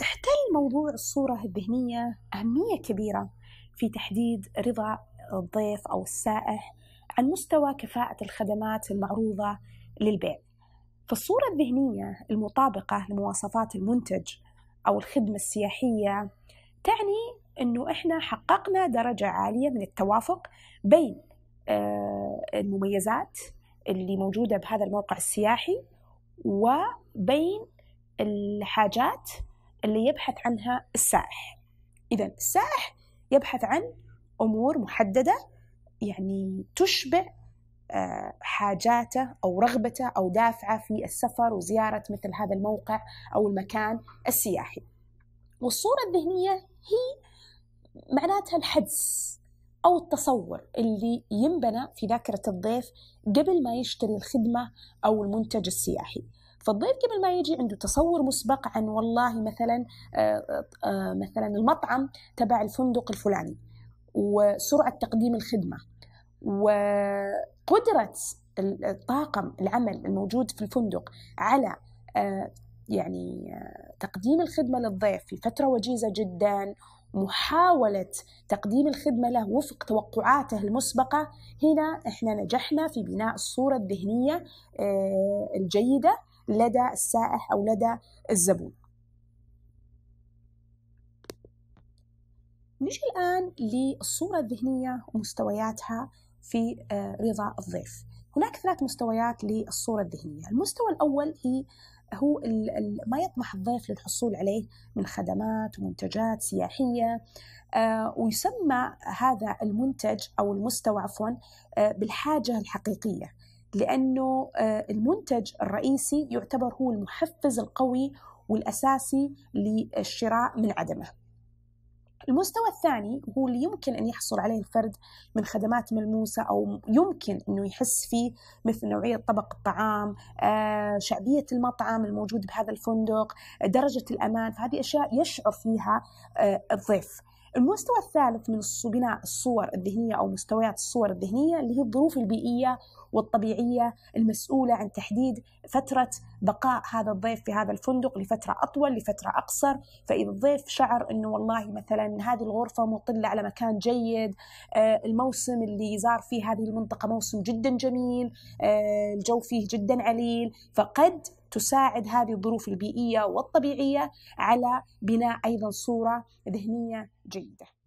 احتل موضوع الصورة الذهنية أهمية كبيرة في تحديد رضا الضيف أو السائح عن مستوى كفاءة الخدمات المعروضة للبيع فالصورة الذهنية المطابقة لمواصفات المنتج أو الخدمة السياحية تعني أنه إحنا حققنا درجة عالية من التوافق بين آه، المميزات اللي موجودة بهذا الموقع السياحي وبين الحاجات اللي يبحث عنها السائح إذا السائح يبحث عن أمور محددة يعني تشبع آه، حاجاته أو رغبته أو دافعة في السفر وزيارة مثل هذا الموقع أو المكان السياحي والصورة الذهنية هي معناتها الحدس أو التصور اللي ينبنى في ذاكرة الضيف قبل ما يشتري الخدمة أو المنتج السياحي فالضيف قبل ما يجي عنده تصور مسبق عن والله مثلا آه، آه، آه، مثلا المطعم تبع الفندق الفلاني وسرعه تقديم الخدمه وقدره الطاقم العمل الموجود في الفندق على يعني تقديم الخدمه للضيف في فتره وجيزه جدا محاولة تقديم الخدمة له وفق توقعاته المسبقة هنا احنا نجحنا في بناء الصورة الذهنية الجيدة لدى السائح أو لدى الزبون نجي الآن للصورة الذهنية ومستوياتها في آه، رضا الضيف هناك ثلاث مستويات للصورة الذهنية المستوى الأول هي هو ما يطمح الضيف للحصول عليه من خدمات ومنتجات سياحية آه، ويسمى هذا المنتج أو المستوى عفوا آه، بالحاجة الحقيقية لأنه آه، المنتج الرئيسي يعتبر هو المحفز القوي والأساسي للشراء من عدمه المستوى الثاني هو اللي يمكن أن يحصل عليه الفرد من خدمات ملموسة أو يمكن أنه يحس فيه مثل نوعية طبق الطعام آه، شعبية المطعم الموجود بهذا الفندق درجة الأمان فهذه أشياء يشعر فيها آه، الضيف المستوى الثالث من بناء الصور الذهنية أو مستويات الصور الذهنية اللي هي الظروف البيئية والطبيعية المسؤولة عن تحديد فترة بقاء هذا الضيف في هذا الفندق لفترة أطول لفترة أقصر فإذا الضيف شعر أنه والله مثلا هذه الغرفة مطلة على مكان جيد آه، الموسم اللي زار فيه هذه المنطقة موسم جدا جميل آه، الجو فيه جدا عليل فقد تساعد هذه الظروف البيئيه والطبيعيه على بناء ايضا صوره ذهنيه جيده